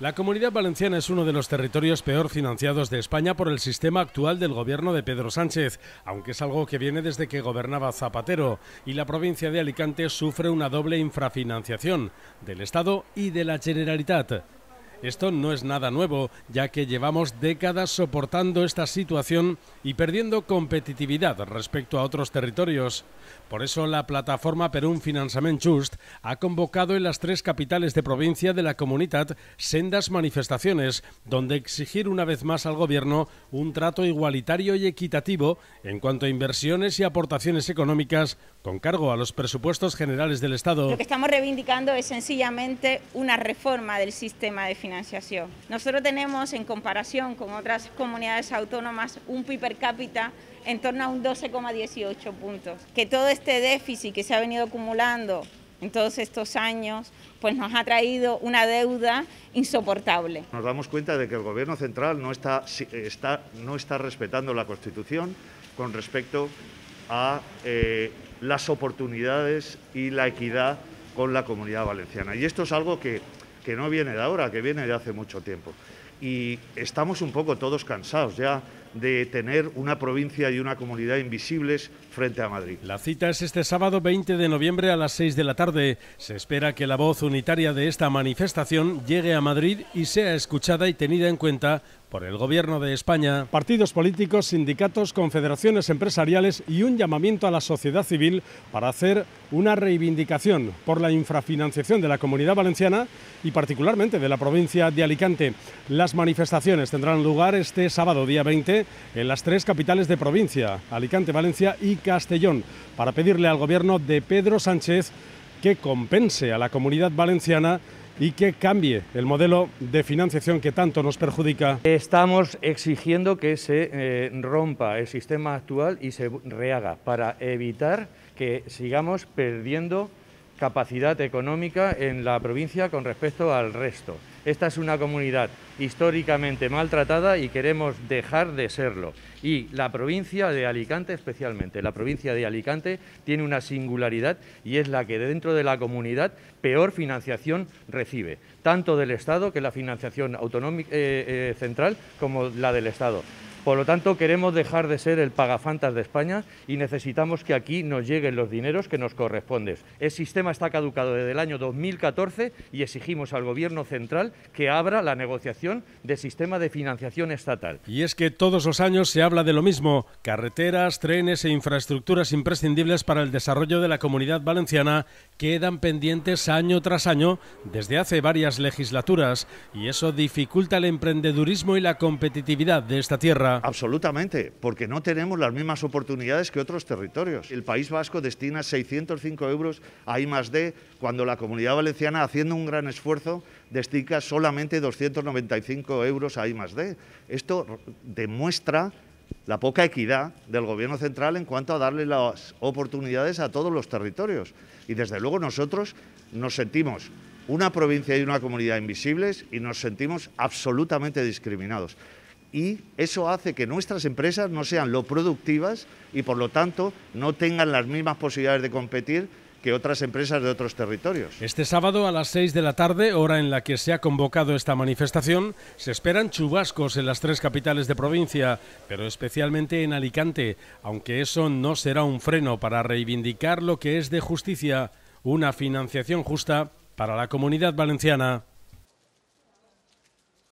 La Comunidad Valenciana es uno de los territorios peor financiados de España por el sistema actual del gobierno de Pedro Sánchez, aunque es algo que viene desde que gobernaba Zapatero, y la provincia de Alicante sufre una doble infrafinanciación, del Estado y de la Generalitat. Esto no es nada nuevo, ya que llevamos décadas soportando esta situación y perdiendo competitividad respecto a otros territorios. Por eso la plataforma Perú Finanzament Just ha convocado en las tres capitales de provincia de la Comunidad sendas manifestaciones donde exigir una vez más al gobierno un trato igualitario y equitativo en cuanto a inversiones y aportaciones económicas con cargo a los presupuestos generales del Estado. Lo que estamos reivindicando es sencillamente una reforma del sistema de financiación financiación. Nosotros tenemos, en comparación con otras comunidades autónomas, un PIB per cápita en torno a un 12,18 puntos. Que todo este déficit que se ha venido acumulando en todos estos años, pues nos ha traído una deuda insoportable. Nos damos cuenta de que el Gobierno central no está, está, no está respetando la Constitución con respecto a eh, las oportunidades y la equidad con la comunidad valenciana. Y esto es algo que que no viene de ahora, que viene de hace mucho tiempo. Y estamos un poco todos cansados ya de tener una provincia y una comunidad invisibles frente a Madrid. La cita es este sábado 20 de noviembre a las 6 de la tarde. Se espera que la voz unitaria de esta manifestación llegue a Madrid y sea escuchada y tenida en cuenta por el Gobierno de España. Partidos políticos, sindicatos, confederaciones empresariales y un llamamiento a la sociedad civil para hacer una reivindicación por la infrafinanciación de la comunidad valenciana y particularmente de la provincia de Alicante. Las manifestaciones tendrán lugar este sábado día 20 en las tres capitales de provincia, Alicante, Valencia y Castellón, para pedirle al Gobierno de Pedro Sánchez que compense a la comunidad valenciana y que cambie el modelo de financiación que tanto nos perjudica. Estamos exigiendo que se eh, rompa el sistema actual y se rehaga para evitar que sigamos perdiendo capacidad económica en la provincia con respecto al resto. Esta es una comunidad históricamente maltratada y queremos dejar de serlo. Y la provincia de Alicante especialmente, la provincia de Alicante tiene una singularidad y es la que dentro de la comunidad peor financiación recibe, tanto del Estado que la financiación eh, eh, central como la del Estado. Por lo tanto, queremos dejar de ser el pagafantas de España y necesitamos que aquí nos lleguen los dineros que nos corresponden. El sistema está caducado desde el año 2014 y exigimos al Gobierno central que abra la negociación del sistema de financiación estatal. Y es que todos los años se habla de lo mismo, carreteras, trenes e infraestructuras imprescindibles para el desarrollo de la comunidad valenciana quedan pendientes año tras año desde hace varias legislaturas y eso dificulta el emprendedurismo y la competitividad de esta tierra. Absolutamente, porque no tenemos las mismas oportunidades que otros territorios. El País Vasco destina 605 euros a I cuando la Comunidad Valenciana, haciendo un gran esfuerzo, destina solamente 295 euros a I Esto demuestra la poca equidad del Gobierno central en cuanto a darle las oportunidades a todos los territorios. Y desde luego nosotros nos sentimos una provincia y una comunidad invisibles y nos sentimos absolutamente discriminados y eso hace que nuestras empresas no sean lo productivas y por lo tanto no tengan las mismas posibilidades de competir que otras empresas de otros territorios. Este sábado a las 6 de la tarde, hora en la que se ha convocado esta manifestación, se esperan chubascos en las tres capitales de provincia, pero especialmente en Alicante, aunque eso no será un freno para reivindicar lo que es de justicia, una financiación justa para la comunidad valenciana.